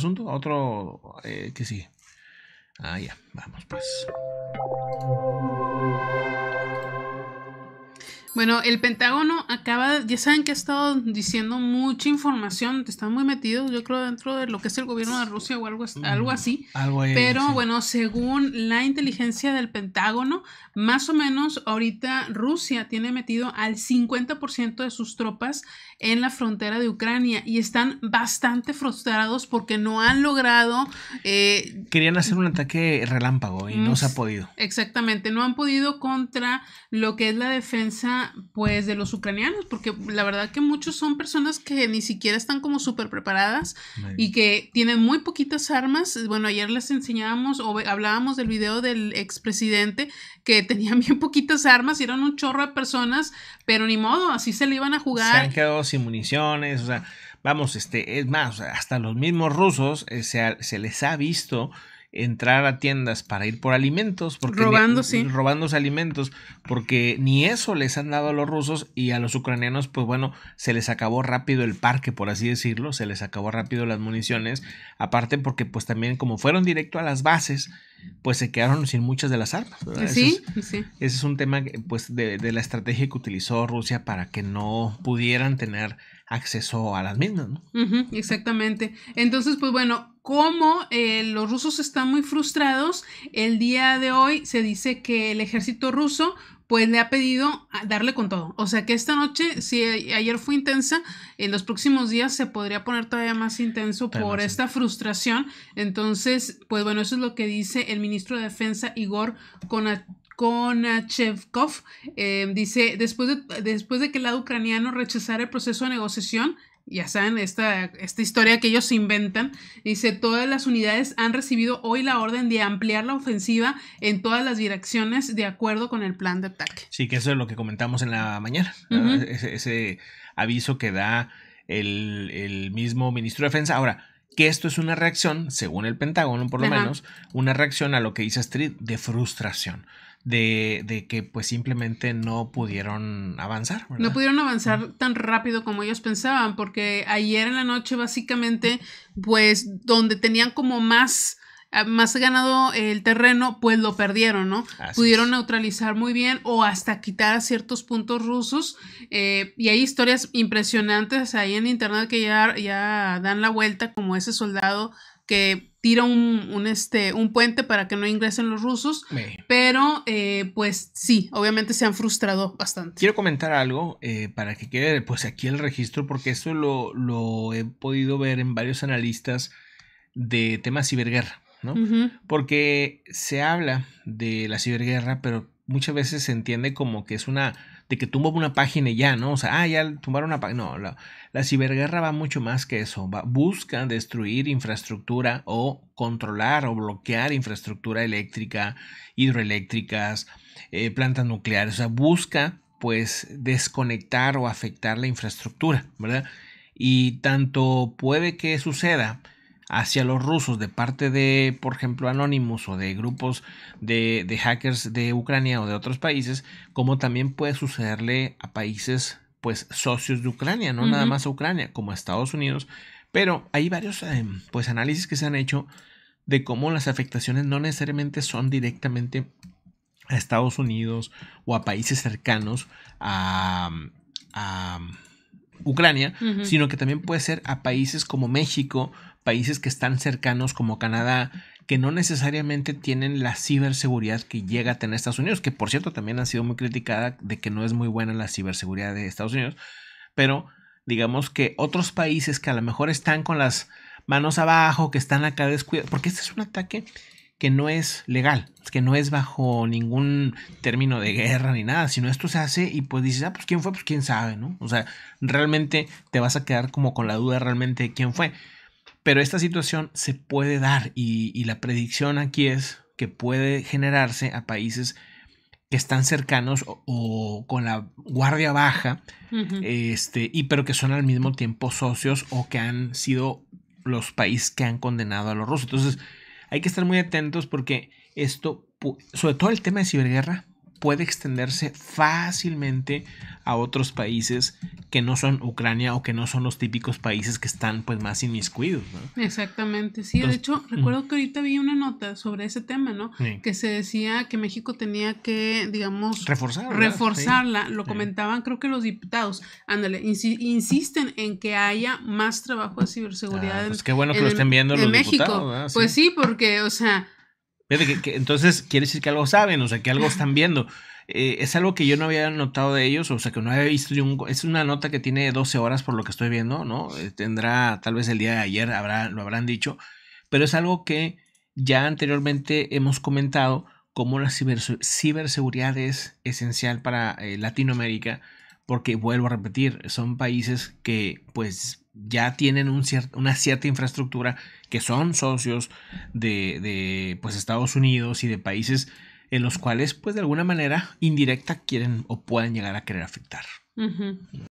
asunto? ¿Otro eh, que sí. Ah, ya, vamos pues. Bueno, el Pentágono acaba, ya saben que ha estado diciendo mucha información, están muy metidos, yo creo, dentro de lo que es el gobierno de Rusia o algo, mm, algo así. Algo Pero bueno, según la inteligencia del Pentágono, más o menos ahorita Rusia tiene metido al 50% de sus tropas en la frontera de Ucrania y están bastante frustrados porque no han logrado... Eh, Querían hacer un ataque relámpago y no se ha podido. Exactamente, no han podido contra lo que es la defensa pues, de los ucranianos, porque la verdad que muchos son personas que ni siquiera están como súper preparadas y que tienen muy poquitas armas. Bueno, ayer les enseñábamos o hablábamos del video del expresidente que tenía bien poquitas armas y eran un chorro de personas, pero ni modo, así se le iban a jugar. Se han quedado sin municiones, o sea, vamos, este, es más, hasta los mismos rusos eh, se, se les ha visto entrar a tiendas para ir por alimentos, porque robando, robándose alimentos, porque ni eso les han dado a los rusos y a los ucranianos, pues bueno, se les acabó rápido el parque, por así decirlo, se les acabó rápido las municiones, aparte porque pues también como fueron directo a las bases, pues se quedaron sin muchas de las armas. Sí, es, sí. Ese es un tema pues, de, la estrategia que utilizó Rusia para que no pudieran tener acceso a las mismas. ¿no? exactamente. Entonces, pues bueno, como eh, los rusos están muy frustrados, el día de hoy se dice que el ejército ruso pues le ha pedido darle con todo. O sea que esta noche, si ayer fue intensa, en los próximos días se podría poner todavía más intenso por esta frustración. Entonces, pues bueno, eso es lo que dice el ministro de Defensa Igor Konachevkov eh, dice, después de, después de que el lado ucraniano rechazara el proceso de negociación, ya saben, esta, esta historia que ellos inventan, dice, todas las unidades han recibido hoy la orden de ampliar la ofensiva en todas las direcciones de acuerdo con el plan de ataque. Sí, que eso es lo que comentamos en la mañana, ese, aviso que da el, mismo ministro de Defensa. Ahora, que esto es una reacción, según el Pentágono por lo menos, una reacción a lo que dice Street de frustración de, de que pues simplemente no pudieron avanzar. No pudieron avanzar tan rápido como ellos pensaban, porque ayer en la noche básicamente, pues donde tenían como más ah, más ganado el terreno, pues lo perdieron, ¿no? Pudieron neutralizar muy bien o hasta quitar a ciertos puntos rusos. Eh, y hay historias impresionantes ahí en internet que ya, ya dan la vuelta, como ese soldado que tira un, este, un puente para que no ingresen los rusos, pero eh, pues sí, obviamente se han frustrado bastante. Quiero comentar algo eh, para que quede pues aquí el registro, porque esto lo, he podido ver en varios analistas de temas ciberguerra, ¿no? Porque se habla de la ciberguerra, pero muchas veces se entiende como que es una de que tumba una página y ya, ¿no? O sea, ah, ya tumbaron una página. No, la, ciberguerra va mucho más que eso. busca destruir infraestructura o controlar o bloquear infraestructura eléctrica, hidroeléctricas, eh, plantas nucleares. O sea, busca pues desconectar o afectar la infraestructura, ¿verdad? Y tanto puede que suceda hacia los rusos de parte de, por ejemplo, Anonymous o de grupos de, hackers de Ucrania o de otros países, como también puede sucederle a países pues socios de Ucrania, no nada más a Ucrania, como a Estados Unidos, pero hay varios eh, pues análisis que se han hecho de cómo las afectaciones no necesariamente son directamente a Estados Unidos o a países cercanos a, a Ucrania, sino que también puede ser a países como México países que están cercanos como Canadá, que no necesariamente tienen la ciberseguridad que llega a tener Estados Unidos, que por cierto también ha sido muy criticada de que no es muy buena la ciberseguridad de Estados Unidos, pero digamos que otros países que a lo mejor están con las manos abajo, que están acá descuidados, porque este es un ataque que no es legal, que no es bajo ningún término de guerra ni nada, sino esto se hace y pues dices, ah, pues quién fue, pues quién sabe, ¿no? O sea, realmente te vas a quedar como con la duda realmente de quién fue. Pero esta situación se puede dar y, la predicción aquí es que puede generarse a países que están cercanos o, con la guardia baja, este, y pero que son al mismo tiempo socios o que han sido los países que han condenado a los rusos. Entonces, hay que estar muy atentos porque esto, sobre todo el tema de ciberguerra, puede extenderse fácilmente a otros países que no son Ucrania o que no son los típicos países que están pues más inmiscuidos, ¿no? Exactamente, sí, de hecho mm. recuerdo que ahorita vi una nota sobre ese tema, ¿no? Que se decía que México tenía que, digamos, reforzar, reforzarla, lo comentaban creo que los diputados, ándale, insisten en que haya más trabajo de ciberseguridad. México. Ah, pues qué bueno que lo estén viendo los Diputados, Pues sí, porque, o sea... entonces quiere decir que algo saben, o sea, que algo están viendo. Eh, es algo que yo no había notado de ellos, o sea, que no había visto. es una nota que tiene 12 horas por lo que estoy viendo, ¿no? Eh, tendrá, tal vez el día de ayer habrá, lo habrán dicho, pero es algo que ya anteriormente hemos comentado como la ciberseguridad es esencial para eh, Latinoamérica, porque vuelvo a repetir, son países que pues ya tienen un una cierta infraestructura, que son socios de, de pues, Estados Unidos y de países en los cuales pues de alguna manera indirecta quieren o pueden llegar a querer afectar.